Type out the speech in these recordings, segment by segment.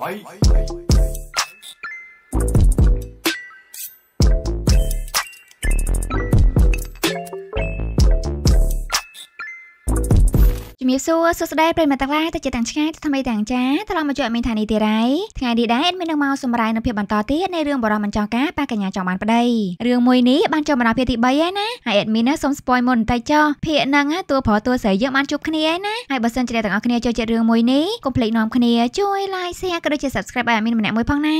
Bye. Bye. រាបសួរសួស្តីប្រិយមិត្តទាំងឡាយទៅជាទាំងឆ្ងាយទៅថ្មីទាំងចាត្រឡប់មកជួបមីនថានេះទៀតហើយថ្ងៃនេះដែរអេនមាននឹងមកសម្រាយនៅភាពបន្តទៀតនៃរឿងបរិមមិនចង់ការប៉ាកញ្ញាចង់បានប្តីរឿងមួយនេះបានចូលមកដល់ភាគទី3ហើយណាហើយអេនមីនសូម spoil មុនបន្តិចចុះភាគហ្នឹងតួប្រតួស្រីយើងបានជួបគ្នាហើយណាហើយបើសិនជាអ្នកទាំងអស់គ្នាចូលចិត្តរឿងមួយនេះកុំភ្លេចនាំគ្នាជួយ like share ក៏ដូចជា subscribe ឲ្យអេនមីនម្នាក់មួយផងណា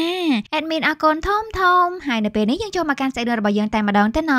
អេនមីនអរគុណធំធំហើយនៅពេលនេះយើងចូលមកកាន់សាច់រឿងរបស់យើងតែម្ដងទៅណ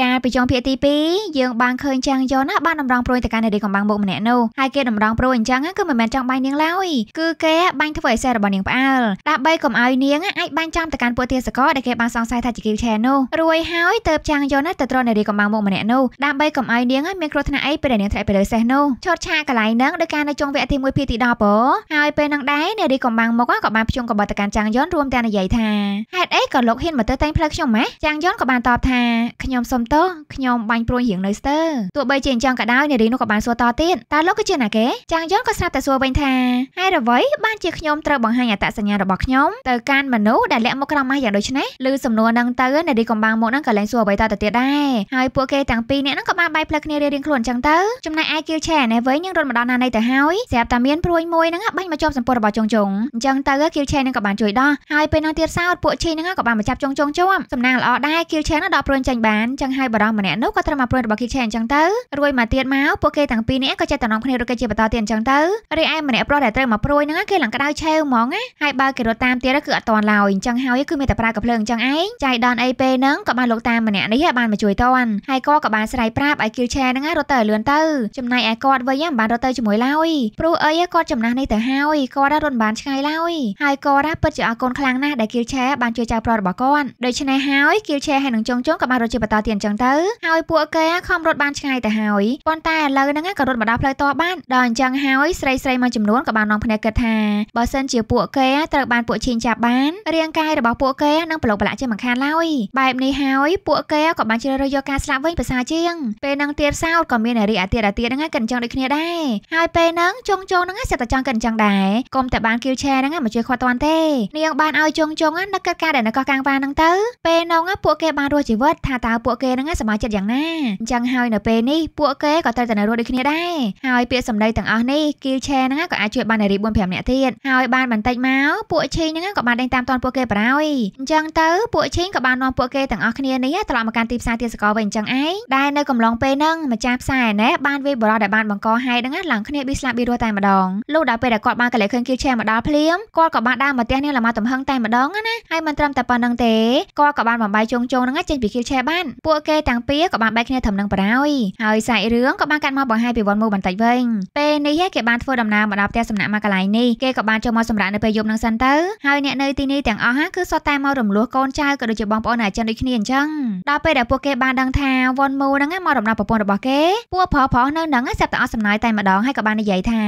កាលពីចុងភាគទី2យើងបានឃើញចាងយ៉នណាបានតម្រង់ព្រួយទៅកាន់នារីកំបាំងមុខម្នាក់នោះហើយគេតម្រង់ប្រូអញ្ចឹងគឺមិនមែនចង់បាញ់នាងឡើយគឺគេបាញ់ធ្វើឲ្យសេះរបស់នាងផ្អើលដើម្បីកុំឲ្យនាងអាចបាញ់ចំទៅកាន់ពួកទាសករដែលគេបានសង្ស័យថាជាគីវឆែននោះរួយហើយទៅចាងយន្តទៅត្រននារីកំបាំងមុខម្នាក់នោះដើម្បីកុំឲ្យនាងមានគ្រោះថ្នាក់អីពេលដែលនាងធ្លាក់ពីលើសេះនោះឈុតឆាកកន្លែងនឹងដោយការនៅចុងវគ្គទី1ភាគទី10ប៉ុហើយពេលនឹងដែរនារីកំបាំងមុខក៏បានភ្ជុំកបតកាន់ចាងយន្តរួមទាំងនិយាយថាហេតុអីក៏លោកហ៊ានមកទៅតែងផ្លូវខ្ញុំម៉េចចាងយន្តក៏បានតបថាខ្ញុំសុំទោសខ្ញុំបាញ់ព្រួយរៀងនៅស្ទើទោះបីជាអញ្ចឹងក៏ដោយនារីនោះក៏បានសួរតទៀតតើលោកជាណាគេចាងយន់ក៏ស្រាប់តែសួរវិញថាហេតុអ្វីបានជាខ្ញុំត្រូវបង្ហាញអត្តសញ្ញាណរបស់ខ្ញុំទៅកាន់មនុស្សដែលលាក់មុខក្រមាស់យ៉ាងដូចនេះឬសំណួរនឹងទៅនារីកំបាំងមុខនឹងក៏លែងសួរអ្វីតទៅទៀតដែរហើយពួកគេទាំងពីរនាក់នឹងក៏បានបែកផ្លឹកគ្នារៀងៗខ្លួនអញ្ចឹងទៅចំណែកឯគីវឆែនេះវិញនឹងរត់មកដល់ណានៃទៅហើយស្រាប់តែមានព្រួយមួយនឹងបាញ់មកជាប់សម្ពន្ធរបស់ចុងចុងអញ្ចឹងទៅគីវឆែនឹងក៏បានជួយដោះហើយពេលនឹងទៀតសោតពួកឈីនឹងក៏បានមកចាប់ចុងចុងជាប់សំណាងល្អដែរគីវឆែនឹងដកព្រួយចាញ់បានអញ្ចឹងហើយបារម្ភម្នាក់នោះក៏ត្រូវមកព្រួយរបស់គីវឆែអញ្ចឹងទៅរួយមកទៀតមកពួកគេទាំងពីរនាក់ក៏ចេះតំណងគ្នារត់គេជាបន្តទៀតអញ្ចឹងទៅរីឯម្នាក់ប្រុសដែលត្រូវមកព្រួយហ្នឹងគេឡើងក្តៅឆេវហ្មងណាហើយបើគេរត់តាមទៀតគឺអត់តាន់ឡើយអញ្ចឹងហើយគឺមានតែប្រើកាភ្លើងអញ្ចឹងឯងចៃដនអីពេលហ្នឹងក៏បានលោកតាម្នាក់នេះបានមកជួយតាន់ហើយក៏ក៏បានស្រ័យប្រាប់ឲ្យគីលឆែហ្នឹងរត់ទៅឲ្យលឿនទៅចំណែកឯគាត់វិញមិនបានរត់ទៅជាមួយឡើយព្រោះអីគាត់ចំណាស់នេះទៅហើយគាត់រត់មិនបានឆ្ងាយឡើយហើយគាត់ពិតជាអរគុណខ្លាំងណាស់ដែលគីលឆែបានជួយចៅប្រុសរបស់គាត់ដូច្នេះហើយគីលឆែហើយនឹងចុងចុងក៏បានរត់ជាបន្តទៀតអញ្ចឹងទៅហើយពួកគេខំរត់បានឆ្ងាយទៅហើយប៉ុន្តែឥឡូវហ្នឹងក៏រត់មកដល់ផ្លូវតបបានដល់អញ្ចឹងហើយ ស្រីស្រីមួយចំនួនក៏បាននាំគ្នាគិតថាបើសិនជា ពួកគេត្រូវបានពួកឈីងចាប់បានរាងកាយរបស់ពួកគេនឹងប្រឡូកប្រឡាក់ជាមិនខានឡើយបែបនេះហើយពួកគេក៏បានជ្រើសរើសយកការស្លាប់វិញប្រសើរជាងពេលនឹងទៀតសោតក៏មាននារីអាទិតអាទិតហ្នឹងកិនចឹងដូចគ្នាដែរហើយពេលហ្នឹងចុងចុងហ្នឹងសិតតែចង់កិនចឹងដែរគុំតែបានគីលឆែហ្នឹងមកជួយខាត់តាន់ទេនាងបានឲ្យចុងចុងនឹកកិតការដែលនៅកោះកាងវ៉ាហ្នឹងទៅពេលហ្នឹងពួកគេបានរស់ជីវិតថាតើពួកគេហ្នឹងសមាជិកយ៉ាងណាអញ្ចឹងហើយនៅពេលនេះពួកគេក៏ត្រូវតែនៅរស់ដូចគ្នាដែរហើយពាក្យសម្ដីទាំងអស់នេះគីលឆេហ្នឹងក៏អាចជួយបាននារី4 5នាក់ទៀតហើយបានបន្តិចមកពួកឈីងហ្នឹងក៏បានដេញតាមទាន់ពួកគេបារោយអញ្ចឹងទៅពួកឈីងក៏បាននាំពួកគេទាំងអស់គ្នានេះត្រឡប់មកកាន់ទីផ្សារទាសកលវិញអញ្ចឹងឯងដែលនៅកំឡុងពេលហ្នឹងម្ចាស់ផ្សារឯណេះបានវាយបរោះដែលបានបង្កហេតុហ្នឹងឡើងគ្នាប៊ីស្លាប៊ីរស់តែម្ដងលុះដល់ពេលដែលគាត់បានកលែកឃើញគីលឆេមកដល់ភ្លាមគាត់ក៏បានដើរមកផ្ទះនាងលម៉ាទំហឹងតែម្ដងណាហើយមិនត្រឹមតែប៉ុណ្្នឹងទេគាត់ក៏បានបំបីជងជងហ្នឹងចេញពីគីលឆេបានពួកគេទាំងពីរក៏បានបែកគ្នាត្រឹមនឹងបារោយហើយសាច់រឿងក៏បានកាត់មកបង្ហាញពីវត្តមូលបន្តិចវិញវិញពេលនេះគេបានធ្វើដំណើរមកដល់ផ្ទះសំណាក់មកកន្លែងនេះគេក៏បានចូលមកសម្រាប់នៅពេលយប់នឹងសិនទៅហើយអ្នកនៅទីនេះទាំងអស់គឺសុទ្ធតែមករំលោះកូនចៅក៏ដូចជាបងប្អូនអាចិនដូចគ្នាអញ្ចឹងដល់ពេលដែលពួកគេបានដឹងថាវ៉ុនមូហ្នឹងមករំដោះប្រពន្ធរបស់គេពួកប្រុសប្រុសនៅនឹងសាប់តែអស់សំណើតែម្ដងហើយក៏បាននិយាយថា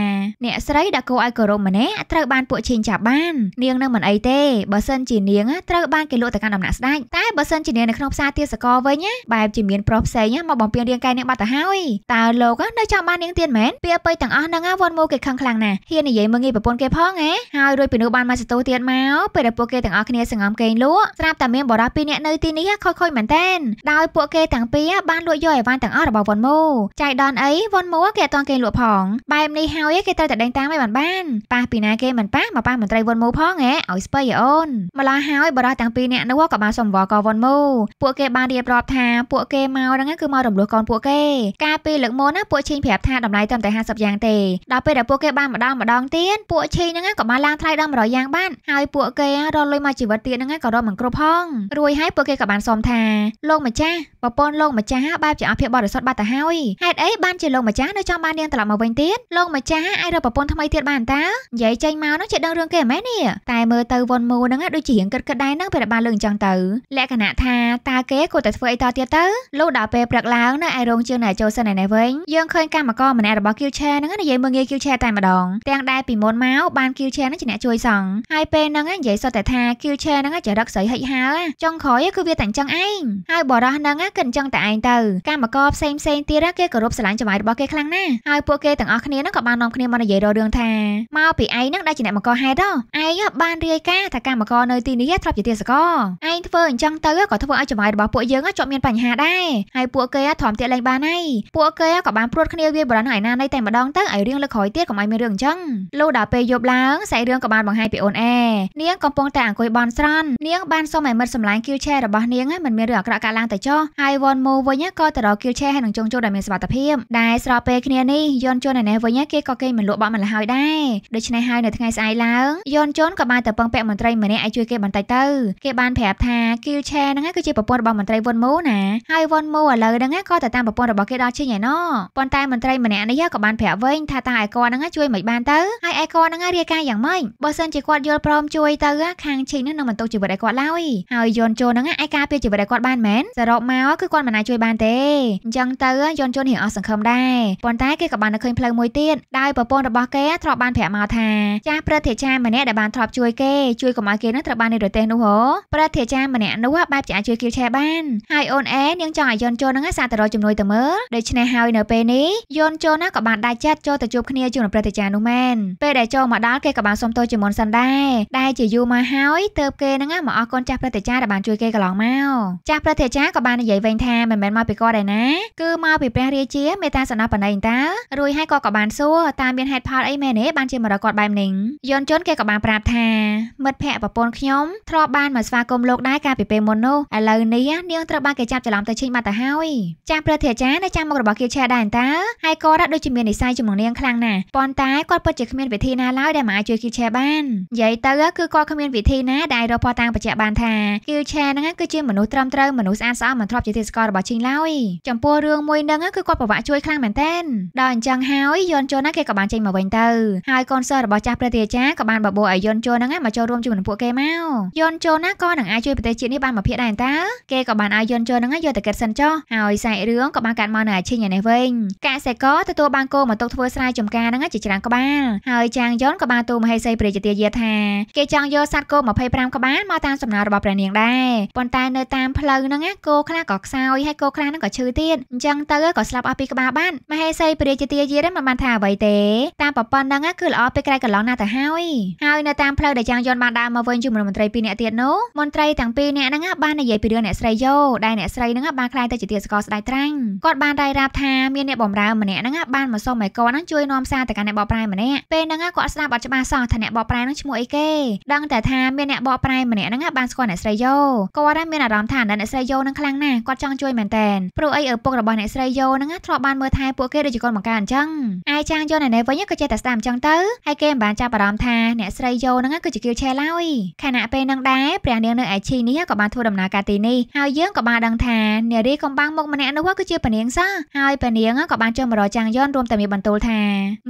អ្នកស្រីដែលគួរឲ្យគោរពម្នាក់ត្រូវបានពួកឈីងចាប់បាននាងនឹងមិនអីទេបើសិនជានាងត្រូវបានគេលក់ទៅកាន់ដំណាក់ស្ដេចតែបើសិនជានាងនៅក្នុងផ្សារទាសកលវិញបែបជាមានប្រុសផ្សេងមកបំពេញរាងកាយនាងបាត់ទៅហើយតើលោកនៅចង់បាននាងទៀតមែនពាក្យប៉ៃទាំងអស់ហ្នឹងវ៉ាន់មូគេខឹងខ្លាំងណាស់ហ៊ាននិយាយមើងងាយប្រពន្ធគេផងហ៎ហើយរួចពីនោះបានមកសតូទៀតមកពេលដែលពួកគេទាំងអស់គ្នាសង្ងំគេងលក់ស្រាប់តែមានបរិះពីរនាក់នៅទីនេះខូចខូចមែនតែនដោយពួកគេទាំងពីរបានលួចយកអីវ៉ាន់ទាំងអស់របស់វ៉ាន់មូចៃដនអីវ៉ាន់មូគេអត់តគេលក់ផងបែបនេះហើយគេត្រូវតែដេញតាមឲ្យបានបានប៉ះពីណាគេមិនប៉ះមកប៉ះមន្ត្រីវ៉ាន់មូផងហ៎ឲ្យស្ពៃអូនម្ល៉េះហើយបរិះទាំងពីរនាក់នោះក៏បានសំវល់កវ៉ាន់មូពួកគេបានរៀបរាប់ថាពួកគេមកហ្នឹងគឺមករំលោះកូនពួកគេកាលពីលើកមុនណាពួកឈីងប្រាប់ថាតម្លៃតាមតែ50យ៉ាងទេដល់ពេលដែលពួកគេបានម្ដងម្ដងទៀតពួកឈីហ្នឹងក៏បានឡើងថ្លៃដល់100យ៉ាងបានហើយពួកគេរត់លុយមកជីវិតទៀតហ្នឹងក៏រត់មិនគ្រប់ផងរួយហើយពួកគេក៏បានសុំថាលោកម្ចាស់ប្រពន្ធលោកម្ចាស់បែបជាអភិបបរិសុទ្ធបាត់ទៅហើយហេតុអីបានជាលោកម្ចាស់នៅចង់បាននាងត្រឡប់មកវិញទៀតលោកម្ចាស់អាចរកប្រពន្ធថ្មីទៀតបានតើនិយាយចេញមកនោះជាដឹងរឿងគេមែននេះតែមើលទៅវុនមូហ្នឹងដូចជារៀងគិតគិតដែរហ្នឹងពេលបានលើអញ្ចឹងទៅលក្ខណៈថាតើគេគួរតែធ្វើអីតទៀតទៅលុះដល់ពេលព្រឹកឡើងនៅឯរោងជើងណាចូលសិនឯនេះវិញយើងឃើញកម្មករម្នាក់របស់គីលឆែហ្នឹងនិយាយមើងងាយគីលឆែតែម្ដងទាំងដែលពីមុនមកបានគីលឆែហ្នឹងជាអ្នកជួយសង់ហើយពេលហ្នឹងនិយាយសុទ្ធតែថាគីលឆែហ្នឹងចរិតស្រីហិចហាលចុងក្រោយគឺវាតែអញ្ចឹងឯងហើយបរោះហ្នឹងគិតអញ្ចឹងតែឯងទៅកម្មករផ្សេងផ្សេងទៀតគេគោរពស្រឡាញ់ចំៃរបស់គេខ្លាំងណាស់ហើយពួកគេទាំងអស់គ្នាហ្នឹងក៏បាននាំគ្នាមកនិយាយរឿងថាមកពីឯងហ្នឹងដែលជាអ្នកបង្កហេតុហ៎ឯងបានរាយការណ៍ថាកម្មករនៅទីនេះធ្លាប់ជាទាសករឯងធ្វើអញ្ចឹងទៅក៏ធ្វើឲ្យចំៃរបស់ពួកយើងជាប់មានបញ្ហាដែរហើយពួកគេធំទៀតលែងបានហើយពួកគេក៏បានព្រួតគ្នាវាបរោះហ្នឹងឯណានៃតែម្ដងទៅឲ្យរឿងលើកក្រោយទៀតកុំឲ្យមានរឿងអញ្ចឹងលុះដល់ពេលយប់ឡើងសាច់រឿងក៏បានបង្ហាញពីអូនអែនាងកំពុងតែអង្គុយបន់ស្រន់នាងបានសុំឲ្យមិត្តសម្លាញ់ kill chair របស់នាងមិនមានរឿងអាក្រក់កើតឡើងទៅចុះហើយ one more វិញក៏ទៅរក kill chair ហើយនឹងចងជោដែលមានសុវត្ថិភាពដែលស្របពេលគ្នានេះយន់ជុនឯនេះវិញគេក៏គេមិនលក់បាត់មិនលហើយដែរដូច្នេះហើយនៅថ្ងៃស្អែកឡើងយន់ជុនក៏បានទៅពឹងពាក់មន្ត្រីម្នាក់ឲ្យជួយគេបន្តិចទៅគេបានប្រាប់ថា kill chair ហ្នឹងគឺជាប្រពន្ធរបស់មន្ត្រី one more ណាហើយ one more ឥឡូវហ្នឹងក៏ទៅតាមប្រពន្ធរបស់គេដល់ជាញឯណោះប៉ុន្តែមន្ត្រីម្នាក់នេះក៏បានប្រាប់វិញថាតើឯកគាត់ហ្នឹងជួយមិនបានទៅហើយឯកគាត់ហ្នឹងរាយការណ៍យ៉ាងម៉េចបើសិនជាគាត់យល់ព្រមជួយទៅ ខាងឈីងហ្នឹងនឹងមិនទុកជីវិតឯកគាត់ឡើយហើយយនជូនហ្នឹងឯការពារជីវិតឯកគាត់បានមែនសរុបមកគឺគាត់មិនអាចជួយបានទេអញ្ចឹងទៅយនជូនរៀងអស់សង្ឃឹមដែរប៉ុន្តែគេក៏បានឃើញផ្លូវមួយទៀតដោយប្រពន្ធរបស់គេធ្លាប់បានប្រាប់មកថាចាស់ព្រឹទ្ធាចារ្យម្នាក់ដែលបានធ្លាប់ជួយគេជួយកុំឲ្យគេនឹងត្រូវបាននៅប្រទេសនោះហ៎ព្រឹទ្ធាចារ្យម្នាក់នោះបែបជាអាចជួយគៀលឆែបានហើយអូនអេនាងចង់ឲ្យយនជូនហ្នឹងសាទៅរកជំនួយទៅមើលដូច្នេះហើយនៅពេលនេះយនជូនណាក៏ក៏បានដាច់ចិត្តចូលទៅជួបគ្នាជាមួយព្រះតេជៈនោះមែនពេលដែលចូលមកដល់គេក៏បានសុំទោសជាមុនសិនដែរដែលជាយូរមកហើយទៅគេនឹងមកអរគុណចាស់ព្រះតេជៈដែលបានជួយគេកន្លងមកចាស់ព្រះតេជៈក៏បាននិយាយវិញថាមិនមែនមកពីគាត់ឯណាគឺមកពីព្រះរាជាមេតាសនៈបណៃតារួយហើយក៏ក៏បានសួរតាមមានហេតុផលអីមែនទេបានជាមករកគាត់បែបនេះយន្តជនគេក៏បានប្រាប់ថាមិត្តភ័ក្ដិប្រពន្ធខ្ញុំធ្លាប់បានមកស្វាគមន៍លោកដែរកាលពីពេលមុននោះឥឡូវនេះនាងត្រូវបានគេចាប់ច្រឡំទៅឈិញបាត់ទៅហើយចាស់ព្រះធាចារ្យនៅចាំមុខរបស់គេឆែដែរតាហើយក៏ដូចជាជាមាននិស័យជាមួយនាងខ្លាំងណាស់ប៉ុន្តែគាត់ពិតជាគ្មានវិធីណាឡើយដែលមកអាចជួយគីឆែបាននិយាយទៅគឺគាត់គ្មានវិធីណាដែលរកព័ត៌មានបញ្ជាក់បានថាគីឆែហ្នឹងគឺជាមនុស្សត្រឹមត្រូវមនុស្សស្អាតស្អំមិនធ្លាប់ជាទេសកររបស់ជីងឡើយចំពោះរឿងមួយហ្នឹងគឺគាត់ប្រវាក់ជួយខ្លាំងមែនទែនដល់អញ្ចឹងហើយយន់ជន់គេក៏បានចេញមកវិញទៅហើយកូនសិស្សរបស់ចាស់ព្រះរាជាក៏បានបបួលឲ្យយន់ជន់ហ្នឹងមកចូលរួមជាមួយនឹងពួកគេមកយន់ជន់ណាក៏នឹងអាចជួយប្រទេសជាតិនេះបានមួយភាគដែរតើគេក៏បានឲ្យយន់ជន់ហ្នឹងយកទៅកិតសិនចុះហើយសាច់រឿងក៏បានកាត់មកនៅអាឈិញឯនេះវិញកសិករទទួលបានបានគោមកទុកធ្វើស្រែចម្ការហ្នឹងជាច្រើនក្បាលហើយចាងយន់ក៏បានទូមហេសីព្រះជាទាយាថាគេចង់យកសត្វគោ25ក្បាលមកតាមសំណើរបស់ព្រះនាងដែរប៉ុន្តែនៅតាមផ្លូវហ្នឹងគោខ្លះក៏ខ្សោយហើយគោខ្លះហ្នឹងក៏ឈឺទៀតអញ្ចឹងទៅក៏ស្លាប់អស់ពីក្បាលបានមហេសីព្រះជាទាយាមិនបានថាអ្វីទេតាមប្រព័ន្ធហ្នឹងគឺល្អពេលក្រោយកន្លងណាទៅហើយហើយនៅតាមផ្លូវដែលចាងយន់បានដើរមកវិញជាមួយមន្ត្រីពីរនាក់ទៀតនោះមន្ត្រីទាំងពីរនាក់ហ្នឹងបាននិយាយពីរឿងអ្នកស្រីយោដែលអ្នកស្រីហ្នឹងបានខ្លាយទៅជាទាសកលស្ដាយត្រាញ់គាត់បានរាយរាប់ថាមានអ្នកបំរើម្នាក់ហ្នឹងបានមសុំឯកូនហ្នឹងជួយនាំសារទៅកាន់អ្នកបកប្រែម្នាក់ពេលហ្នឹងគាត់ស្ដាប់អត់ច្បាស់សោះថាអ្នកបកប្រែហ្នឹងឈ្មោះអីគេដឹងតែថាមានអ្នកបកប្រែម្នាក់ហ្នឹងបានស្គាល់អ្នកស្រីយោគាត់មានអារម្មណ៍ថាអ្នកស្រីយោហ្នឹងខ្លាំងណាស់គាត់ចង់ជួយមែនតែនព្រោះអីឪពុករបស់អ្នកស្រីយោហ្នឹងធ្លាប់បានមើលថែពួកគេដូចជាកូនបង្ការអញ្ចឹងឯចាងយោណែនេះវិញក៏ចេះតែស្ដាប់អញ្ចឹងទៅហើយគេមិនបានចាប់អារម្មណ៍ថាអ្នកស្រីយោហ្នឹងគឺជាគៀវឆេឡើយខណៈពេលហ្នឹងដែរព្រះនាងនៅឯឈីនេះក៏បានធ្វើដំណើរការទីនេះហើយយើងក៏បានដឹងថានារីកំបាំងមុខម្នាក់នោះគឺជាពនាងសោះហើយពនាងក៏បានចុះមករកចាងយន់រួមតែមានបន្ទូលថា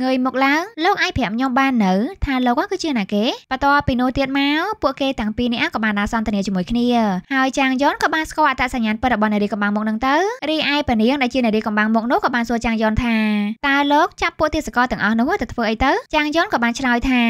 ងើយមកឡើងលោកអាចប្រាប់ខ្ញុំបាននៅថាលោកគឺជាអ្នកគេបន្ទាប់ពីនោះទៀតមកពួកគេទាំងពីរនាក់ក៏បានដើរសន្ទនាជាមួយគ្នាហើយចាងយ៉នក៏បានស្គាល់អត្តសញ្ញាណពិតរបស់នារីកំបាំងមកនឹងទៅរីឯពនាងដែលជានារីកំបាំងមកនោះក៏បានសួរចាងយ៉នថាតើលោកចាប់ពួកទេសកលទាំងអស់នោះទៅធ្វើអីទៅចាងយ៉នក៏បានឆ្លើយថា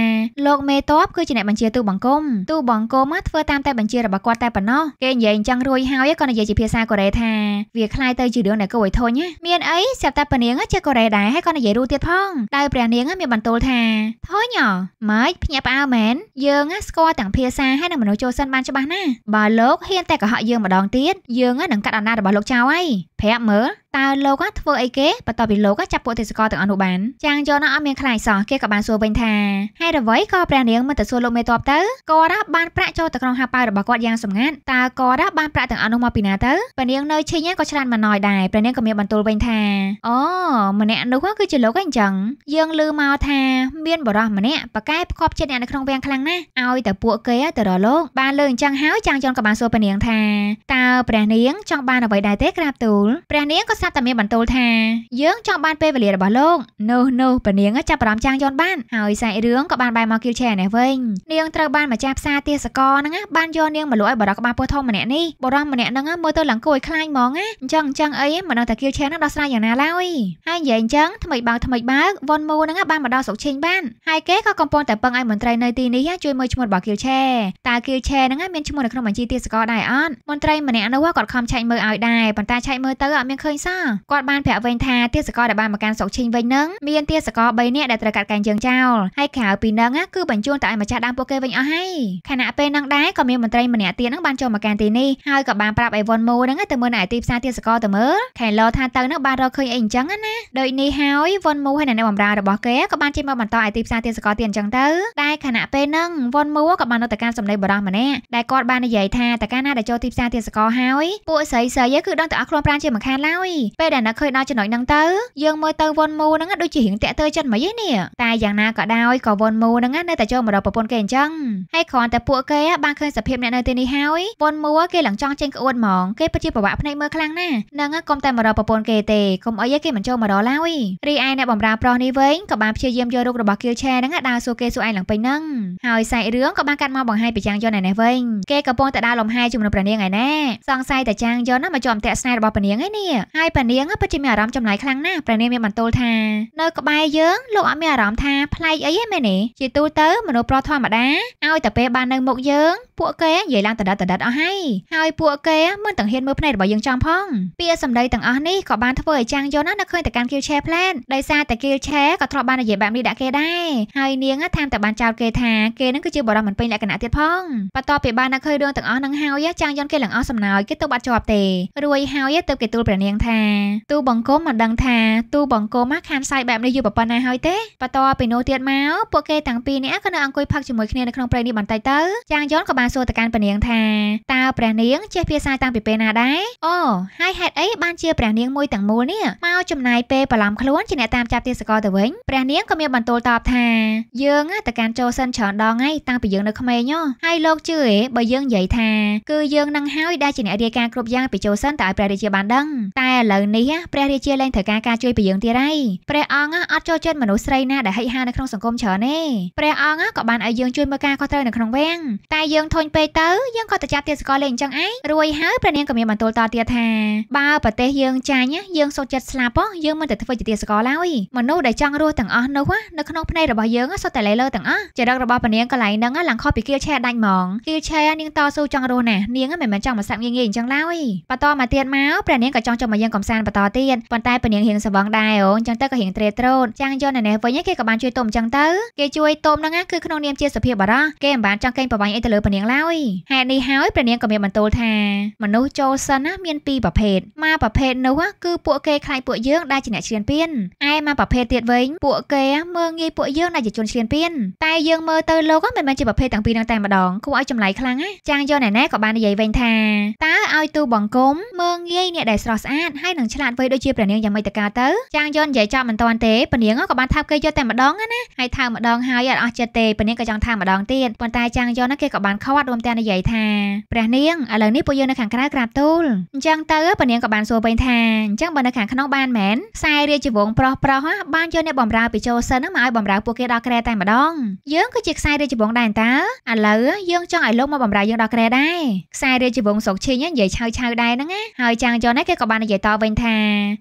លោកមេតបគឺជាអ្នកបញ្ជាទូបង្គំទូបង្គំធ្វើតាមតែបញ្ជារបស់គាត់តែប៉ុណ្ណោះគេនិយាយអញ្ចឹងរួយហើយក៏និយាយជាភាសាកូរ៉េថាវាคล้ายទៅជារឿងដែលគួរឲ្យធុញមានអីស្រាប់តែពនាងជាកូរ៉េដែរហើយក៏និយាយរੂទៀតផងដោយព្រះនាងមានបន្ទូលថាថយញ៉ម៉េចភ្ញាក់ផ្អើលមែនយើងស្គាល់ទាំងភាសាហើយនិងមនុស្សចូលសិនបានច្បាស់ណាស់បើលោកហ៊ានតែកុហកយើងម្ដងទៀតយើងនឹងកាត់អនារបស់លោកចោលហើយប្រាប់មើលតើលោកធ្វើអីគេបន្ទាប់ពីលោកចាប់ពួកទេសកលទាំងអស់នោះបានចាងយន់អត់មានខ្លាចសោះគេក៏បានសួរវិញថាហេតុអ្វីក៏ព្រះនាង មិនទៅសួរលោកមេតបទៅគាត់បានប្រាក់ចូលទៅក្នុងហៅប៉ៅរបស់គាត់យ៉ាងសម្ងាត់តើគាត់បានប្រាក់ទាំងអស់នោះមកពីណាទៅព្រះនាងនៅឈីងក៏ឆ្លាតមិនណយដែរព្រះនាងក៏មានបន្ទូលវិញថាអូម្នាក់នោះគឺជាលោកអញ្ចឹងយើងឮមកថាមានបរិះម្នាក់ប៉កែផ្គប់ចិត្តអ្នកនៅក្នុងវាំងខ្លាំងណាស់ឲ្យតែពួកគេទៅរកលោកបានលើអញ្ចឹងហើយចាងយន់ក៏បានសួរព្រះនាងថាតើព្រះនាងចង់បានអ្វីដែរទេក្រាបទូលព្រះនាងក៏ស្រាប់តែមានបន្ទូលថាយើងចង់បានពេលវេលារបស់លោកនោះនោះព្រះនាងចាប់អារម្មណ៍ចាងយន់បានហើយសាច់រឿងក៏បានបែរមកគៀវឆែនេះវិញនាងត្រូវបានម្ចាស់ផ្សារទាសកលហ្នឹងបានយកនាងមកលក់ឲ្យបរិះក្បាលពោះធំម្នាក់នេះបរិះម្នាក់ហ្នឹងមើលទៅឡើងគួរឲ្យខ្លាចហ្មងណាអញ្ចឹងអញ្ចឹងអីមិនដឹងតែគៀវឆែហ្នឹងដោះស្រាយយ៉ាងណាឡើយហើយនិយាយអញ្ចឹងថ្មីបើកថ្មីបើកវ៉ុនមូហ្នឹងបានមកដល់ស្រុកឈិញបានហើយគេក៏កំពុងតែពឹងឲ្យមន្ត្រីនៅទីនេះជួយមើលឈ្មោះរបស់គៀវឆែតើគៀវឆែហ្នឹងមានឈ្មោះនៅក្នុងបញ្ជីទាសកលដែរអត់មន្ត្រីម្នាក់នោះគាត់ខំឆែកមើលឲ្យដែរប៉ុន្តែឆែកមើលទៅអត់មានឃើញសោះគាត់បានប្រាប់វិញថាទាសករដែលបានមកកាន់ស្រុកឈីងវិញនឹងមានទាសករ3នាក់ដែលត្រូវកាត់កែងជើងចោលហើយក្រៅពីនឹងគឺបញ្ជូនទៅឲ្យម្ចាស់ដើមពួកគេវិញអស់ហើយខណៈពេលនឹងដែរក៏មានមន្ត្រីម្នាក់ទៀតនឹងបានចូលមកកាន់ទីនេះហើយក៏បានប្រាប់អីវ៉ុនមូនឹងទៅមើលនៅទីផ្សារទាសករទៅមើលខែឡថាទៅនឹងបានរកឃើញអីអញ្ចឹងណាដូចនេះហើយវ៉ុនមូហើយនៅបំរើរបស់គេក៏បានចេញមកបន្តឲ្យទីផ្សារទាសករទៀតអញ្ចឹងទៅតែខណៈពេលនឹងវ៉ុនមូក៏បាននៅទៅកាន់សម្ដីបរោះម្នាក់ដែលគាត់បាននិយាយថាតើកាលណាដែលចូលទីផ្សារទាសករហើយពួកស្រីស្រីគឺដឹងតែអស់ខ្លួនប្រាណជាគេមិនខានឡើយពេលដែលអ្នកឃើញដល់ចំណុចហ្នឹងទៅយើងមើលទៅវ៉ុនមូហ្នឹងដូចជារៀងតាក់ទើចិត្តមកយីនេះតែយ៉ាងណាក៏ដោយក៏វ៉ុនមូហ្នឹងនៅតែចូលមករកប្រពន្ធគេអញ្ចឹងហើយគ្រាន់តែពួកគេបានឃើញសភាពអ្នកនៅទីនេះហើយវ៉ុនមូគេឡើងចង់ចេញក្អួតហ្មងគេពិតជាពិបាកភ្នែកមើលខ្លាំងណាស់ហ្នឹងកុំតែមករកប្រពន្ធគេទេកុំអីគេមិនចូលមករកឡើយរីឯអ្នកបំរើប្រុសនេះវិញក៏បានព្យាយាមយករូបរបស់គីលឆែហ្នឹងដើរសួរគេសួរឯងឡើងពេញហ្នឹងហើយសាច់រឿងក៏បានកាត់មកបង្ហាញពីចាងយន់ឯនេះវិញគេកំពុងតែដើរលំហែជាមួយនឹងព្រះនាងឯណែសង្ស័យតែចាងយន់ណាមកជាប់តាក់ស្នេហ៍របស់ព្រះនាងឯនេះហើយប៉ានាងពិតជាមានអារម្មណ៍ចំណាយខ្លាំងណាស់ព្រះនាងមានបន្ទោលថានៅក្បែរយើងលោកអត់មានអារម្មណ៍ថាប្លែកអីទេមែនទេជាទូទៅមនុស្សប្រុសធម្មតាឲ្យតែពេលបាននៅមុខយើងពួកគេនិយាយឡើងដដដដអស់ហើយហើយពួកគេមិនទាំងហ៊ានមើលភ្នែករបស់យើងចំផងពាក្យសម្ដីទាំងអស់នេះក៏បានធ្វើឲ្យចាងយន់ណាឃើញតែការ kill share plan ដោយសារតែ kill share ក៏ធ្លាប់បាននិយាយបែបនេះដាក់គេដែរហើយនាងតាមតែបានចោទគេថាគេនឹងគឺជាបរិបទមិនពេញលក្ខណៈទៀតផងបន្ទាប់ពីបានណាឃើញរឿងទាំងអស់នឹងហើយចាងយន់គេឡើងអស់សំណោយគេទៅបាត់ជាប់ទេរួយហើយទៅគេទូលព្រះនាងថាទូបង្គំមិនដឹងថាទូបង្គំមកខានសាយបែបនេះយូរប៉ុណ្ណាហើយទេបន្ទាប់ពីនោះទៀតមកពួកគេទាំងពីរនាក់ក៏នៅអង្គុយផឹកជាមួយគ្នានៅក្នុងព្រៃនេះបន្តិចទៅចាងយន់ក៏បានសួរទៅកាន់ព្រះនាងថាតើព្រះនាងចេះភាសាតាំងពីពេលណាដែរអូហើយហេតុអីបានជាព្រះនាងមួយទាំងមូលនេះមកចំណាយពេលបលាំខ្លួនជាអ្នកតាមចាប់ទាសករទៅវិញព្រះនាងក៏មានបន្ទូលតបថាយើងតែការចូលសិនច្រើនដងហើយតាំងពីយើងនៅក្មេងហ៎ហើយលោកជឿឯបើយើងនិយាយថាគឺយើងនឹងហើយដែលជាអ្នករាយការណ៍គ្រប់យ៉ាងពីចូលសិនតើឲ្យព្រះរាជាបានដឹងតែឥឡូវនេះព្រះរាជាលែងត្រូវការការជួយពីយើងទៀតហើយព្រះអង្គអត់ចូលចិត្តមនុស្សស្រីណាដែលហិច្ហានៅក្នុងសង្គមច្រើនទេព្រះអង្គក៏បានឲ្យយើងជួយមើលការខុសត្រូវនៅក្នុងវាំងតែយើងធុញពេកទៅយើងក៏ទៅចាប់ទាសកលលេងអញ្ចឹងឯងរួយហើយព្រះនាងក៏មានបន្ទូលតទៀតថាបើប្រទេសយើងចាញ់យើងសុខចិត្តស្លាប់យើងមិនទៅធ្វើជាទាសកលឡើយមនុស្សដែលចង់រស់ទាំងអស់នោះនៅក្នុងភ្នែករបស់យើងសុទ្ធតែលែងលើទាំងអស់ចរិតរបស់ព្រះនាងកន្លែងហ្នឹងឡើងខុសពីគៀលឆែដាច់ហ្មងគៀលឆែនាងតស៊ូចង់រស់ណាស់នាងមិនមែនចង់មកសាក់ងាយងាយអញ្ចឹងឡើយបន្តមកទៀតមកព្រះនាងក៏ចង់ចុះមកយើងកំសាន្តបន្តទៀតប៉ុន្តែពនាងរៀងសវងដែរអូអញ្ចឹងទៅក៏រៀងត្រេត្រោតចាំងយន់នៅនេះវិញគេក៏បានជួយទុំអញ្ចឹងទៅគេជួយទុំហ្នឹងគឺក្នុងនាមជាសុភាពបារោះគេមិនបានចង់កេងប្រវ័ញ្ចអីទៅលើពនាងឡើយហេតុនេះហើយព្រះនាងក៏មានបន្ទូលថាមនុស្សចូលសិនណាមានពីរប្រភេទមួយប្រភេទនោះគឺពួកគេខ្លាចពួកយើងដែលជាអ្នកឈ្លានពានឯមួយប្រភេទទៀតវិញពួកគេមើងងាយពួកយើងដែលជាជនឈ្លានពានតែយើងមើលទៅលោកមិនមែនជាប្រភេទទាំងពីរនឹងតែម្ដងគួរឲ្យចម្លែកខ្លាំងណាចាងយកណែណែក៏បាននិយាយវិញថាតើឲ្យទូបង្គំមើងងាយអ្នកដែលស្រស់ស្អាតហើយនឹងឆ្លាតវៃដូចជាព្រះនាងយ៉ាងម៉េចទៅកាទៅចាងយន់និយាយចប់មិនទាន់ទេព្រះនាងក៏បានថាប់គេយកតែម្ដងណាហើយថាម្ដងហើយអត់អស់ចិត្តទេព្រះនាងក៏ចង់ថាម្ដងទៀតប៉ុន្តែចាងយន់គេក៏បានខត់រួមទាំងនិយាយថាព្រះនាងឥឡូវនេះពួកយើងនៅខាងក្រៅក្រាបទូលអញ្ចឹងទៅព្រះនាងក៏បានសួរវិញថាអញ្ចឹងបើនៅខាងក្នុងបានមែនខ្សែរាជវងប្រុសប្រុសបានយកអ្នកបំរើពីចូលសិនមកឲ្យបំរើពួកគេដល់ក្រែតែម្ដងយើងក៏ជាខ្សែរាជវងដែរតើឥឡូវយើងចង់ឲ្យលោកមកបំរើយើងដល់ក្រែដែរខ្សែរាជវងសុកឈីងនិយាយឆៅឆៅដែរហ្នឹងណាហើយចាងយន់នេះគេក៏បាននិយាយតវិញថា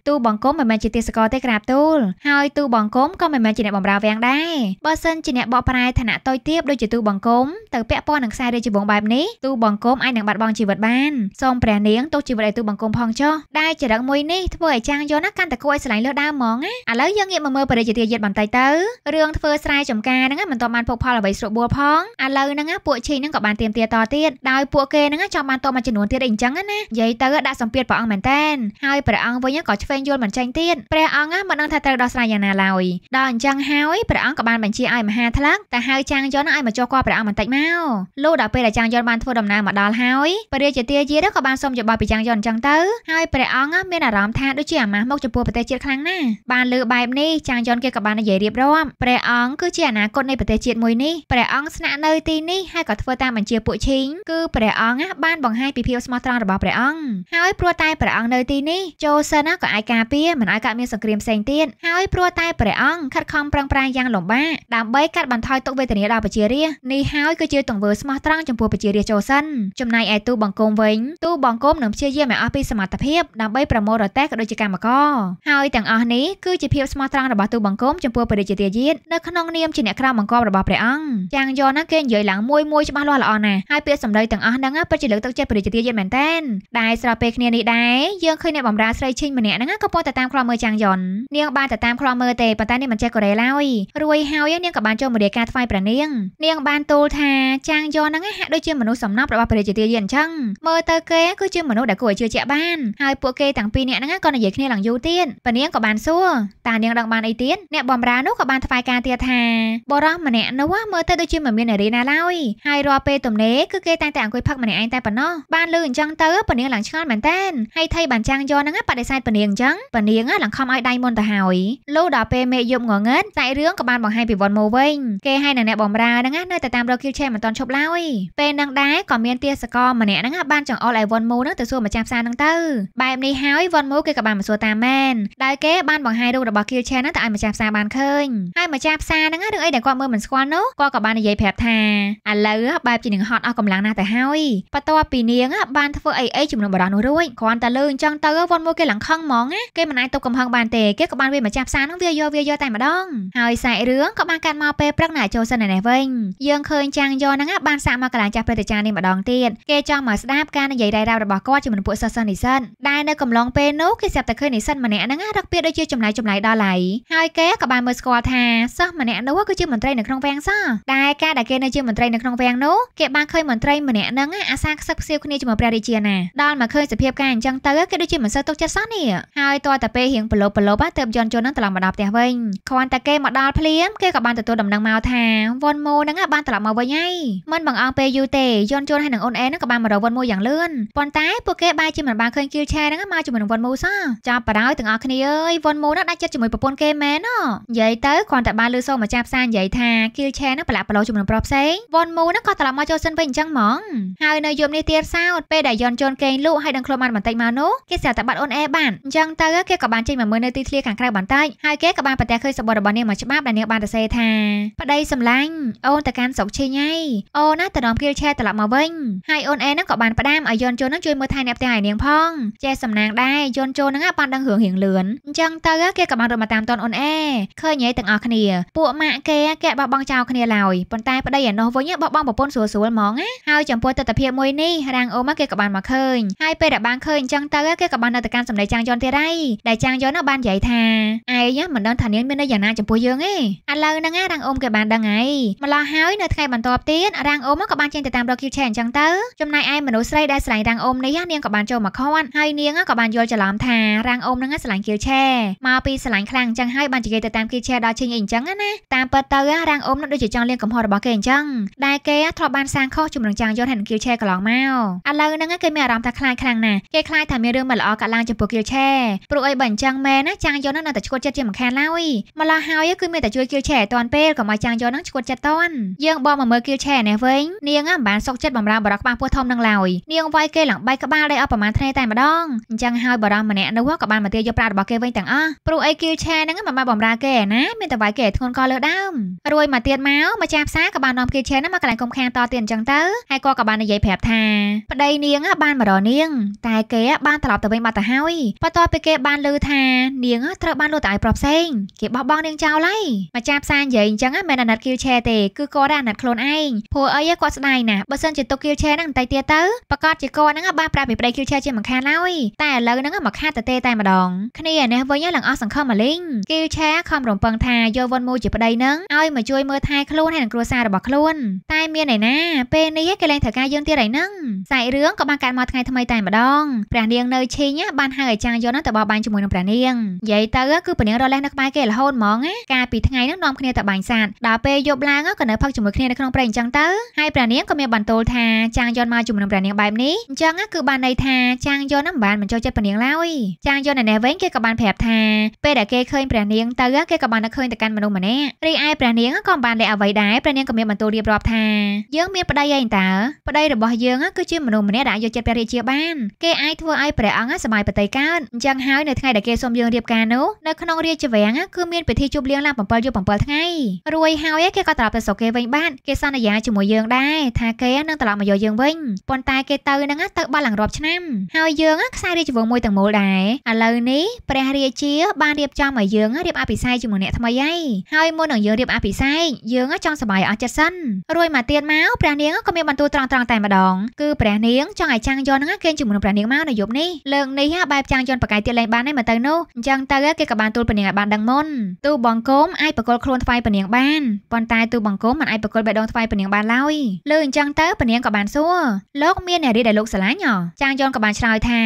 ទូបង្គំមិនមែនជាទាសករទេក្រាបទូលហើយទូបង្គំក៏មិនមែនជាអ្នកបម្រើវាំងដែរបើសិនជាអ្នកបកប្រែឋានៈតូចទាបដូចជាទូបង្គំទៅពាក់ព័ន្ធនឹងខ្សែរាជវង្សបែបនេះទូបង្គំអាចនឹងបាត់បង់ជីវិតបានសូមព្រះនាងទុកជីវិតឲ្យទូបង្គំផងចុះដែលចរិតមួយនេះធ្វើឲ្យចាងយន់ណាកាន់តែគួរឲ្យស្រឡាញ់លើដើមហ្មងណាឥឡូវយើងងាកមកមើលបរិយាទាយិតបន្តិចទៅរឿងធ្វើស្រែចំការហ្នឹងមិនទាន់បានពុកផលអ្វីស្រួលបួលផងឥឡូវហ្នឹងពួកឈីហ្នឹងក៏បានទៀមទាតទៀតដោយពួកគេហ្នឹងចង់បានតបមួយចំនួនទៀតអីអញ្ចឹងណានិយាយទៅដាក់សម្ពាធព្រះអង្គមែនតតែនហើយព្រះអង្គវិញក៏ឆ្វេងយល់មិនចេញទៀតព្រះអង្គមិនដឹងថាត្រូវដោះស្រាយយ៉ាងណាឡើយដល់អញ្ចឹងហើយព្រះអង្គក៏បានបញ្ជាឲ្យមហាថ្លឹងទៅហៅចាងយន់ឲ្យមកចុះគាល់ព្រះអង្គបន្តិចមកលុះដល់ពេលដែលចាងយន់បានធ្វើដំណើរមកដល់ហើយព្រះរាជាទាយាក៏បានសូមយោបល់ពីចាងយន់អញ្ចឹងទៅហើយព្រះអង្គមានអារម្មណ៍ថាដូចជាអាម៉ាស់មកចំពោះប្រទេសជាតិខ្លាំងណាស់បានលើបែបនេះចាងយន់គេក៏បាននិយាយរៀបរាប់ព្រះអង្គគឺជាអនាគតនៃប្រទេសជាតិមួយនេះព្រះអង្គស្នាក់នៅទីនេះហើយក៏ធ្វើតាមបញ្ជាពួកឈីងគឺព្រះអង្គបានបង្ហាញពីភាពស្មោះត្រង់របស់ព្រះអង្គហើយព្រោះតែព្រះអង្គនៅទីនេះជូសិនណាក៏អាចការពារមិនឲ្យកើតមានសង្គ្រាមផ្សេងទៀតហើយព្រោះតែព្រះអង្គខិតខំប្រឹងប្រែងយ៉ាងលំបាកដើម្បីកាត់បន្ថយទុក្ខវេទនាដល់ប្រជារាស្ត្រនេះហើយគឺជាទង្វើស្មោះត្រង់ចំពោះប្រជារាស្ត្រជូសិនចំណែកឯទូបង្គំវិញទូបង្គំនឹងព្យាយាមឲ្យអស់ពីសមត្ថភាពដើម្បីប្រមូលរទេះក៏ដូចជាកម្មករហើយទាំងអស់នេះគឺជាភាពស្មោះត្រង់របស់ទូបង្គំចំពោះព្រះរាជាទាយាទនៅក្នុងនាមជាអ្នកក្រោមបង្គាប់របស់ព្រះអង្គចាងយ៉នណាគេនិយាយឡើងមួយមួយច្បាស់លាស់ល្អណាស់ហើយពាក្យសម្ដីទាំងអស់ហ្នឹងពិតជាលើកទឹកចិត្តព្រះរាជាទាយាទមែនតើដែលស្របពេលគ្នានេះដែរនេះយើងឃើញអ្នកបម្រើស្រីឈិញម្នាក់ហ្នឹងក៏ប៉ុន្តែតាមខ្លោមើលចាងយ៉ននាងបានតែតាមខ្លោមើលទេប៉ុន្តែនាងមិនចេះកូរ៉េឡើយរួយហើយនាងក៏បានចូលមករៀបការថ្វាយព្រះនាង នាងបានទូលថាចាងយ៉នហ្នឹងហាក់ដូចជាមនុស្សសំណប់របស់ព្រះរាជាទាយអញ្ចឹងមើលទៅគេ គឺជាមនុស្សដែលគួរឲ្យជឿជាក់បានហើយពួកគេទាំងពីរនាក់ហ្នឹងក៏និយាយគ្នាឡើងយូរទៀតព្រះនាងក៏បានសួរតានាងដឹងបានអីទៀតអ្នកបម្រើនោះក៏បានថ្វាយការទៀតថាបរិសម្នាក់នោះមើលទៅដូចជាមិនមាននារីណាឡើយហើយរាល់ពេលទំនេរគឺគេតែងតែអង្គុយផឹកម្នាក់ឯងតែប៉ុណ្ណោះបានលឺអញ្ចឹងទៅព្រះនាងឡើងឆ្ងល់មែនតើហើយថៃយបានចាំងយកហ្នឹងបដិសេធពនាងអញ្ចឹងពនាងឡង្ខំឲ្យដៃមុនទៅហើយលុះដល់ពេលមេយប់ងងឹតសាច់រឿងក៏បានបង្ហាញពីវ័នមកវិញគេឲ្យនៅអ្នកបំរើហ្នឹងនៅតែតាមរកឃីវឆេមិនទាន់ឈប់ឡើយពេលហ្នឹងដែរក៏មានទាសករម្នាក់ហ្នឹងបានចង្អុលឲ្យវ័នមូហ្នឹងទៅសួរម្ចាស់ផ្សារហ្នឹងទៅបែបនេះហើយវ័នមូគេក៏បានមកសួរតាមមែនដោយគេបានបង្ហាញរូបរបស់ឃីវឆេហ្នឹងទៅឲ្យម្ចាស់ផ្សារបានឃើញហើយម្ចាស់ផ្សារហ្នឹងរឿងអីដែលគាត់មើលមិនស្គាល់នោះគាត់ក៏បាននិយាយប្រាប់ថាឥឡូវបែបជានឹងហត់អស់កម្លាំងណាស់ទៅហើយបន្ទាប់ពីនាងបានធ្វើអីអីជំនុំបរោះនោះរួចគ្រាន់តែលលឺអញ្ចឹងទៅវត្តមួយគេឡើងខឹងហ្មងណាគេមិនអាចទប់កំហឹងបានទេគេក៏បានវាម្ចាស់ផ្សារនឹងវាយកវាយកតែម្ដងហើយសាច់រឿងក៏បានកាត់មកពេលព្រឹកណាចូលសិននេះវិញយើងឃើញចាងយកហ្នឹងបានសាក់មកកន្លែងចាស់ព្រឹទ្ធាចារ្យនេះម្ដងទៀតគេចង់មកស្ដាប់ការនិយាយរ៉ៃរ៉ាវរបស់គាត់ជាមួយពួកសិស្សសិស្សនិស្សិតដែលនៅកំឡុងពេលនោះគេស្រាប់តែឃើញនិស្សិតម្នាក់ហ្នឹងរឹកពីដូចជាចំណាយចំណាយដល់ហើយហើយគេក៏បានមើលស្គាល់ថាសិស្សម្នាក់នោះគឺជាមន្ត្រីនៅក្នុងវាំងសោះដែលការដែលគេនៅជាមន្ត្រីនៅក្នុងវាំងនោះគេបានឃើញមន្ត្រីម្នាក់ហ្នឹងអាសាខ្សឹបខ្សៀវគ្នាជាមួយព្រះរាជាណាដល់មកឃើញសភាពការអញ្ចឹងទៅទៅគេដូចជាមិនសូវទុកចិត្តសោះនេះហើយតើតែពេលរៀងប្រឡប់ប្រឡប់ទៅយន្តយន្តនឹងត្រឡប់មកដល់ផ្ទះវិញគ្រាន់តែគេមកដល់ភ្លាមគេក៏បានទទួលដំណឹងមកថាវ៉ុនមូនឹងបានត្រឡប់មកវិញហើយមិនបងអងពេលយូរទេយន្តយន្តហើយនឹងអូនអេនឹងក៏បានមករកវ៉ុនមូយ៉ាងលឿនប៉ុន្តែពួកគេបែរជាមិនបានឃើញគីលឆែនឹងមកជាមួយនឹងវ៉ុនមូសោះចាប់បារោយទាំងអស់គ្នាអើយវ៉ុនមូនឹងដាច់ចិត្តជាមួយប្រពន្ធគេមែនហ៎និយាយទៅគ្រាន់តែបានលឺសូរម្ចាស់ផ្សារនិយាយថាគីលឆែនឹងប្រឡាក់ប្រឡូជាមួយនឹងប្រុសផ្សេងវ៉ុនមូនឹងក៏ត្រឡប់មកចូលសិនវិញអញ្ចឹងហ្មងហើយនៅយប់នេះទៀតសោតពេលដែលយន្តយន្តគេងលក់ហើយដឹងខ្លួនបានបន្តិចមកនោះគេស្រាប់តែបាត់អូនអែបានអញ្ចឹងទៅគេក៏បានចេញមកមើលនៅទីធ្លាខាងក្រៅបន្តិចហើយគេក៏បានប្រទះឃើញសម្បត្តិរបស់នាងមួយច្បាប់ដែលនាងបានសរសេរថាប្តីសម្លាញ់អូនទៅកាន់ស្រុកឈីញ៉ៃអូនណាទៅរំភៀលឆែត្រឡប់មកវិញហើយអូនអែនឹងក៏បានផ្ដាមឲ្យយន់ជូននឹងជួយមើលថែអ្នកផ្ទះឲ្យនាងផងចេះសំណាងដែរយន់ជូននឹងបានដឹងរឿងរៀងលឿនអញ្ចឹងទៅគេក៏បានរត់មកតាមតនអូនអែឃើញឯងទាំងអស់គ្នា ពួកម៉ាក់គេគេបោះបង់ចោលគ្នាឡើយប៉ុន្តែប្តីឯនោះវិញបោះបង់ប្រពន្ធស្រួលស្រួលហ្មងណាហើយចំពោះទស្សនវិជ្ជាមួយនេះរាងអូមកគេក៏បានមកឃើញហើយពេលដែលបានឃើញអញ្ចឹងទៅគេក៏បាននៅទៅកាន់សម្ដីចាងយន់ទៀតដែរដែលចាងយន់នោះបាននិយាយថាឯងមិនដឹងថានាងមានន័យយ៉ាងណាចំពោះយើងទេឥឡូវហ្នឹងរាងអ៊ុំគេបានដឹងហើយម្ល៉េះហើយនៅថ្ងៃបន្ទាប់ទៀតរាងអ៊ុំក៏បានចេញទៅតាមរកគីវឆេអញ្ចឹងទៅចំណែកឯមនុស្សស្រីដែលស្រឡាញ់រាងអ៊ុំនេះនាងក៏បានចូលមកខាត់ហើយនាងក៏បានយល់ច្រឡំថារាងអ៊ុំហ្នឹងស្រឡាញ់គីវឆេមកពីស្រឡាញ់ខ្លាំងអញ្ចឹងហើយបាននិយាយទៅតាមគីវឆេដល់ឈិញអីអញ្ចឹងណាតាមពិតទៅរាងអ៊ុំនោះដូចជាចង់លៀងកំហុសរបស់គេអញ្ចឹងដែលគេធ្លាប់បានសាងខុសជំរំចាងយន់ហើយនឹងគីវឆេកន្លងមកឥឡូវហ្នឹងគេមានអារម្មណ៍ថាខ្លាចខ្លាំងណាស់គេខ្លាចថាមានរឿងមិនល្អកើតឡើងចំពោះគៀលឆេព្រោះអីបើអញ្ចឹងមែនណាចាងយកនឹងនៅតែឈួតចិត្តជាមិនខានឡើយម្ល៉េះហើយគឺមានតែជួយគៀលឆេឲ្យតាន់ពេលកុំឲ្យចាងយកនឹងឈួតចិត្តតាន់យើងបោះមកមើលគៀលឆេនេះវិញនាងមិនបានសុកចិត្តបំរើបរោះខ្បាស់ពោះធំនឹងឡើយនាងវាយគេឡើងបែកក្បាលដោយអស់ប្រមាណថ្ងៃតែម្ដងអញ្ចឹងហើយបរោះម្នាក់នោះក៏បានមកទាយកប្រាក់របស់គេវិញទាំងអស់ព្រោះអីគៀលឆេហ្នឹងមិនបានបំរើគេណាមានតែវាយគេឲ្យធ្ងន់កលើដើមរួយមកទៀតមកម្ចាស់ផ្សារក៏បាននាំគៀលឆេហ្នឹងមកកន្លែងគុំខាងតទៀតអញ្ចឹងទៅហើយក៏ក៏បាននិយាយប្រាប់ថាប្តីនាងបានមករនាងតែគេបានបានត្រឡប់ទៅវិញបាត់ទៅហើយបន្ទាប់ពីគេបានលើថានាង ត្រូវបានលួចទៅឲ្យប្រុសផ្សេងគេបោះបង់នាងចោលហើយម្ចាស់ផ្សារនិយាយអញ្ចឹងមិនអាណិតគីលឆែទេគឺគាត់អាណិតខ្លួនឯងព្រោះអីគាត់ស្ដាយណាបើសិនជាទុកគីលឆែហ្នឹងបន្តិចទៀតទៅប្រកាសជាគាត់ហ្នឹងបានប្រាប់ពីប្តីគីលឆែជាមិនខានឡើយតែឥឡូវហ្នឹងមកខាតទៅទេតែម្ដងគ្នានេះវិញឡើងអស់សង្ឃឹមមកលីងគីលឆែខំរំពឹងថាយកវុនមូជាប្តីហ្នឹងឲ្យមកជួយមើលថែខ្លួនហើយនឹងគ្រួសាររបស់ខ្លួនតែមានឯណាពេលនេះគេលែងត្រូវការយើងទៀតហើយហ្នឹងសាច់រឿងក៏បានកាត់មកថ្ងៃថ្មីតែម្ដងព្រះនាងនាងនៅឈីងបានហៅអាចារ្យយន់ទៅបោះបាញ់ជាមួយនឹងព្រះនាងនិយាយទៅគឺព្រះនាងរត់លេះនៅក្បែរគេរហូតហ្មងណាកាលពីថ្ងៃហ្នឹងនាំគ្នាទៅបាញ់សាតដល់ពេលយប់ឡើងក៏នៅផឹកជាមួយគ្នានៅក្នុងព្រៃអញ្ចឹងទៅហើយព្រះនាងក៏មានបន្ទោលថាចាងយន់មកជាមួយនឹងព្រះនាងបែបនេះអញ្ចឹងគឺបានន័យថាចាងយន់មិនបានមិនចូលចិត្តព្រះនាងឡើយចាងយន់នៅនេះវិញគេក៏បានប្រាប់ថាពេលដែលគេឃើញព្រះនាងទៅគេក៏បានឃើញទៅកាន់មនុស្សម្នាក់រីឯព្រះនាងក៏បានលែអ្វីដែរព្រះនាងក៏មានបន្ទូលរៀបរាប់ថាយើងមានប្តីឯងតើប្តីរបស់យើងគឺជាមនុស្សម្នាក់ដែលអាចយកចិត្តព្រះរាជាបានគេអាចធ្វើឲ្យព្រះអង្គសម័យបតីកើតអញ្ចឹងហើយនៅថ្ងៃដែលគេសូមយើងរៀបការនោះនៅក្នុងរាជវាំងគឺមានពិធីជប់លៀងឡើង7យប់7ថ្ងៃរួយហើយគេក៏ត្រឡប់ទៅស្រុកគេវិញបានគេសន្យាជាមួយយើងដែរថាគេនឹងត្រឡប់មកយកយើងវិញប៉ុន្តែគេទៅនឹងទៅបាត់ឡើងរាប់ឆ្នាំហើយយើងខ្សែរាជវង្សមួយទាំងមូលដែរឥឡូវនេះព្រះរាជាបានរៀបចំឲ្យយើងរៀបអភិសេកជាមួយអ្នកថ្មីហើយហើយមុននឹងយើងរៀបអភិសេកយើងចង់សប្បាយអស់ចិត្តសិនរួយមកទៀតមកព្រះនាងក៏មានបន្ទូលត្រង់ត្រង់តែម្ដងគឺព្រះនាងចង់ឲ្យចាំងយកនឹងគេជាមួយនឹងព្រះនាងមកនៅយប់ប់នេះលើកនេះបែបចាំងយន្តបកាយទៀតលេងបានទេមើលទៅនោះអញ្ចឹងទៅគេក៏បានទូលពនាងឲ្យបានដឹងមុនទូបងគោមអាចបកលខ្លួនថ្វាយពនាងបានប៉ុន្តែទូបងគោមមិនអាចបកលបេះដូងថ្វាយពនាងបានឡើយលើអញ្ចឹងទៅពនាងក៏បានសួរលោកមាននារីដែលលោកស្រឡាញ់ហ៎ចាងយន្តក៏បានឆ្លើយថា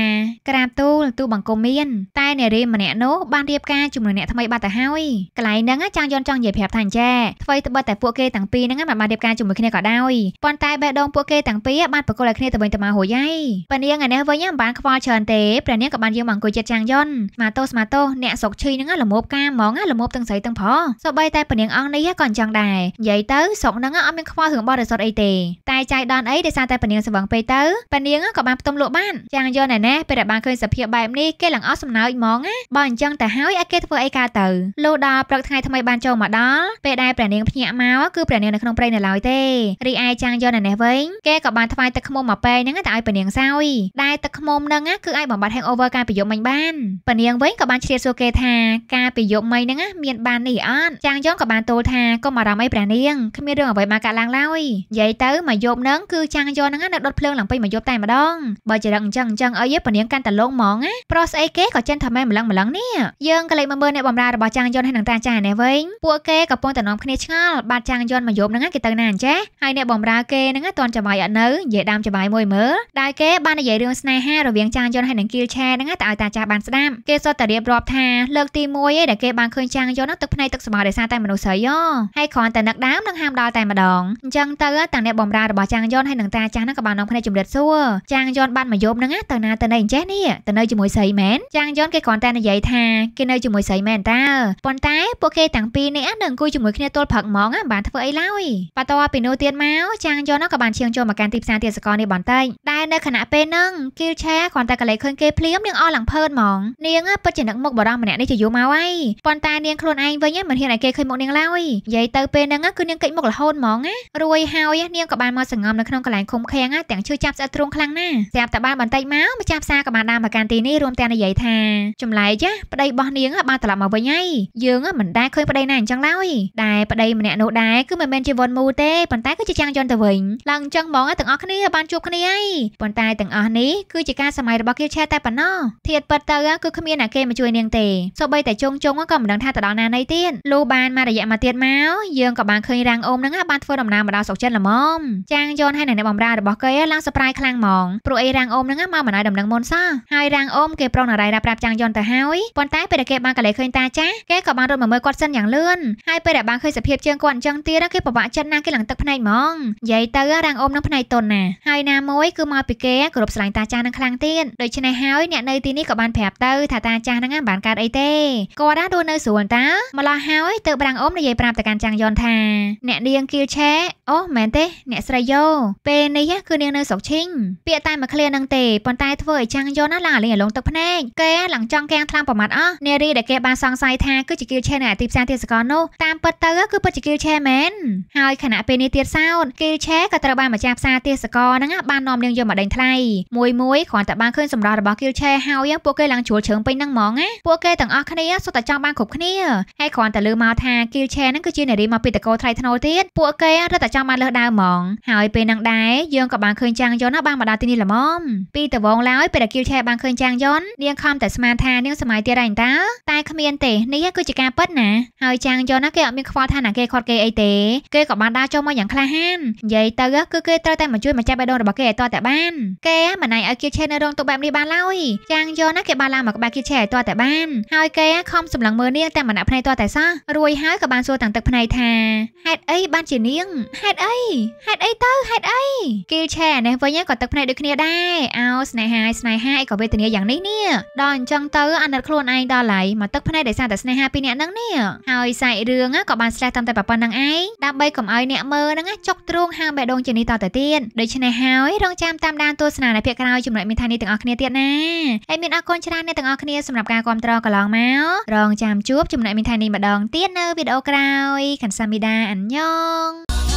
ក្រាបទូលទូបង្គំមានតែនារីម្នាក់នោះបានរៀបការជាមួយអ្នកថ្មីបាត់ទៅហើយកន្លែងហ្នឹងចាងយន្តចង់និយាយប្រាប់ថាអញ្ចេះថ្មីត្បិតតែពួកគេទាំងពីរហ្នឹងមិនបានរៀបការជាមួយគ្នាក៏ដោយប៉ុន្តែបេះដូងពួកគេទាំងពីរបានប្រកល់ឲ្យគ្នាទៅវិញទៅមករួចហើយពនាងឯនេះវិញមិនបានខ្វល់ល់ច្រើនទេព្រះនាងក៏បានយាងមកអង្គុយជិតចាងយន់ម៉ាតូសម៉ាតូសអ្នកសុកឈីហ្នឹងល្មមការហ្មងល្មមទាំងស្រីទាំងប្រុសសូម្បីតែព្រះនាងអង្គនេះក៏អញ្ចឹងដែរនិយាយទៅសុកហ្នឹងអត់មានខ្វល់រឿងបរិសុទ្ធអីទេតែចៃដន្យអីដោយសារតែព្រះនាងស្វឹងពេកទៅព្រះនាងក៏បានផ្ទំលក់បានចាងយន់ឯណែពេលដែលបានឃើញសភាពបែបនេះគេឡើងអស់សំណើចហ្មងណាបើអញ្ចឹងតែហើយឲ្យគេធ្វើអីកើតទៅលុះដល់ព្រឹកថ្ងៃថ្មីបានចូលមកដល់ពេលដែលព្រះនាងភ្ញាក់មកគឺព្រះនាងនៅក្នុងព្រៃនៅឡើយទេរីឯចាងយន់ឯណេះវិញគេក៏បានថ្វាយទឹកខ្មុំមកពេហ្នឹងតែឲ្យព្រះនាងសោយដែលទឹកខ្មុំហ្នឹងហ្នឹងណាគឺអាចបំបត្តិ hangover កាលពីយប់មិញបានប៉ានាងវិញក៏បានឆ្លៀតសួរគេថាកាលពីយប់មិញហ្នឹងណាមានបាននេះអត់ចាងយងក៏បានទូលថាកុំអារម្មណ៍អីព្រះនាងគ្មានរឿងអ្វីមកកាត់ឡើងឡើយនិយាយទៅមកយប់ហ្នឹងគឺចាងយងហ្នឹងណាដុតភ្លើងឡើងពេញមកយប់តែម្ដងបើចរិតអញ្ចឹងអញ្ចឹងអីប៉ានាងកាន់តែលងហ្មងណាប្រុសស្អីគេក៏ចិនថាម៉ែម្លឹងម្លឹងនេះយើងក៏លេចមើលអ្នកបំរើរបស់ចាងយនហើយនឹងតាចានេះវិញពួកគេក៏ពងតំណំគ្នាឆ្ងល់បាទចាងយនមកយប់ហ្នឹងគេទៅណាអញ្ចេះហើយអ្នកបំរើគេហ្នឹងតន់ចបាយអត់នៅនិយាយដើមចបាយមួយមើលដែលគេបាននិយាយរឿងស្នេហារវាងចាងយន្តហើយនឹងគៀលឆែហ្នឹងតែឲ្យតាចាស់បានស្ដាប់គេសុទ្ធតែរៀបរាប់ថាលើកទី1ឯងដែលគេបានឃើញចាងយន្តហ្នឹងទឹកភ្នែកទឹកសមរដោយសារតែមនុស្សស្រីយោហើយគ្រាន់តែនឹកដើមនឹងហាមដល់តែម្ដងអញ្ចឹងទៅទាំងអ្នកបំរើរបស់ចាងយន្តហើយនឹងតាចាស់ហ្នឹងក៏បាននាំគ្នាជំរាបសួរចាងយន្តបានមកយប់ហ្នឹងទៅណាទៅណីអញ្ចេះនេះទៅនៅជាមួយស្រីមែនចាងយន្តគេគ្រាន់តែនិយាយថាគេនៅជាមួយស្រីមែនតើប៉ុន្តែពួកគេទាំងពីរនេះនឹងអង្គុយជាមួយគ្នាទល់ព្រឹកហ្មងបានធ្វើអីឡើយបន្ទាប់ពីនោះទៀតមកចាងយន្តក៏បានឈៀងចូលមកកាន់ទីផ្សារទាសកលនេះបន្តិចដែលនៅខណៈពេលហ្នឹងគីលឆែគ្រាន់ន់តែកលេឃើញគេភ្លាមនាងអស់ឡើងភើនហ្មងនាងពិតជានឹកមុខបរោះម្នាក់នេះជាយូរមកហើយប៉ុន្តែនាងខ្លួនឯងវិញមិនហ៊ានឲ្យគេឃើញមុខនាងឡើយនិយាយទៅពេលហ្នឹងគឺនាងគេចមុខរហូតហ្មងណារួយហើយនាងក៏បានមកសង្ងំនៅក្នុងកន្លែងឃុំឃាំងទាំងឈឺចាប់ស្អិតទ្រូងខ្លាំងណាស់ស្រាប់តែបានបន្តិចមកម្ចាស់ផ្សារក៏បានដើរមកកាន់ទីនេះរួមទាំងនិយាយថាចម្លែកចាប្តីរបស់នាងបានត្រឡប់មកវិញហើយយើងមិនដែលឃើញប្តីណាអញ្ចឹងឡើយតែប្តីម្នាក់នោះដែរគឺមិនមែនជាវុនមូទេប៉ុន្តែគឺជាចាំងយន្តទៅវិញឡើងអញ្ចឹងហ្មងទាំងអស់គ្នាបានជួបគ្នាហើយប៉ុន្តែទាំងអស់នេះគឺជាការសម័យយរបស់គៀវឆែតែប៉ុណ្ណោះធៀបពិតទៅគឺគ្មានអ្នកគេមកជួយនាងទេសូម្បីតែជុងជុងក៏មិនដឹងថាទៅដល់ណាណីទៀតលូបានមករយៈមកទៀតមកយើងក៏បានឃើញរាងអូមនឹងបានធ្វើដំណើរមកដល់ស្រុកចិនល្មមចាងយន់ហើយអ្នកបំរើរបស់គេឡើងសប្រាយខ្លាំងហ្មងព្រោះអីរាងអូមនឹងមកមិនឲ្យដំណឹងមុនសោះហើយរាងអូមគេប្រុងណារ៉ៃរ៉ាប្រាប់ចាងយន់ទៅហើយប៉ុន្តែពេលដែលគេបានកលេឃើញតាចាស់គេក៏បានរត់មកមើលគាត់សិនយ៉ាងលឿនហើយពេលដែលបានឃើញសភាពជើងគាត់អញ្ចឹងទៀតគេពិបាកចិត្តណាស់គេឡើងទឹកភ្នែកហ្មងនិយាយទៅរាងអូមនឹងភ្នែកតុនណាហើយណាមួយគឺមកពីគេគ្រប់ស្រឡាញ់តាចាស់នឹងខ្លាំងទៀតទៀតដូច្នេះហើយអ្នកនៅទីនេះក៏បានប្រាប់ទៅ ថាតាចាស់ហ្នឹងបានកើតអីទេគាត់ណារស់នៅស្រួលតា ម្ល៉េះហើយ ទៅប្រាំងអ៊ំនិយាយប្រាប់ទៅកាន់ចាងយន់ថាអ្នកនាងគៀលឆេអូមែនទេអ្នកស្រីយោពេលនេះគឺនាងនៅស្រុកឈីងពាក្យតែមួយឃ្លានឹងទេប៉ុន្តែធ្វើឲ្យចាងយន់ណាឡើងលេងឲ្យលងទឹកភ្នែកគេឡើងចង់កៀងថ្លាំប្រមាថអស់នារីដែលគេបានសង្ស័យថាគឺជាគៀលឆេនៅទីផ្សារទេសកលនោះតាមពិតទៅគឺពិតជាគៀលឆេមែនហើយខណៈពេលនេះទៀតសោតគៀលឆេក៏ត្រូវបានម្ចាស់ផ្សារទេសកលហ្នឹងបាននាំនាងយកមកដេញថ្លៃមួយមួយគ្រាន់តែបានឃើញសម្រស់របស់ Skillshare ហើយពួកគេឡើងជ្រុលជ្រើងពេញហ្នឹងហ្មងណាពួកគេទាំងអស់គ្នាសុទ្ធតែចង់បានគ្រប់គ្នាហើយគ្រាន់តែលើមកថា Skillshare ហ្នឹងគឺជានារីមកពីតកោថ្លៃថ្នូរទៀតពួកគេរឹតតែចង់បានលើសដើមហ្មងហើយពេលហ្នឹងដែរយើងក៏បានឃើញចាងយន់បានមកដល់ទីនេះល្មមពីតវងឡើយពេលដែល Skillshare បានឃើញចាងយន់នាងខំតែស្មានថានាងសម័យទៀតហើយតាតែគ្មានទេនេះគឺជាការប៉ិតណាហើយចាងយន់គេអត់មានខ្វល់ថាណាគេខាត់គេអីទេគេក៏បានដើរចូលមកយ៉ាងក្លាហាននិយាយទៅគឺគេត្រូវតែមកជួយមកចាប់បេះដូងរបស់គេឲ្យតតែបានគេមិនអាយឲ្យ Skillshare នៅរងទុទុកបែបនេះបានឡើយចាងយ៉នណាគេបានឡើងមកក្បែរគីឆេឲ្យទាល់តែបានហើយគេខំសម្លឹងមើលនាងតាមមណៈភ្នែកទាល់តែសោះរួយហើយក៏បានសួរទាំងទឹកភ្នែកថាហេតុអីបានជានាងហេតុអីហេតុអីទៅហេតុអីគីឆេនេះវិញក៏ទឹកភ្នែកដូចគ្នាដែរអោស្នេហាស្នេហាអីក៏វេទនាយ៉ាងនេះនេះដល់អញ្ចឹងទៅអាណិតខ្លួនឯងដល់ឡៃមកទឹកភ្នែកដោយសារតែស្នេហាពីអ្នកនឹងនេះហើយសាច់រឿងក៏បានស្លះតាមតែប្រព័ន្ធនឹងឯងដើម្បីកុំឲ្យអ្នកមើលនឹងចុកទ្រងហាមបេះដូងជានេះតទៅទៀតដូច្នេះហើយរងចាំតាមដានទស្សនានៅភាគក្រោយចំណុចមានថានេះទាំងអស់គ្នាទៀតណាហើយមានអរគុណច្រើនអ្នកទាំងអស់គ្នា សម្រាប់ការគ្រប់គ្រងកន្លងមករងចាំជួបចំណែកមានថៃនេះម្ដងទៀតនៅវីដេអូក្រោយខាន់សាមីដាអញ្ញង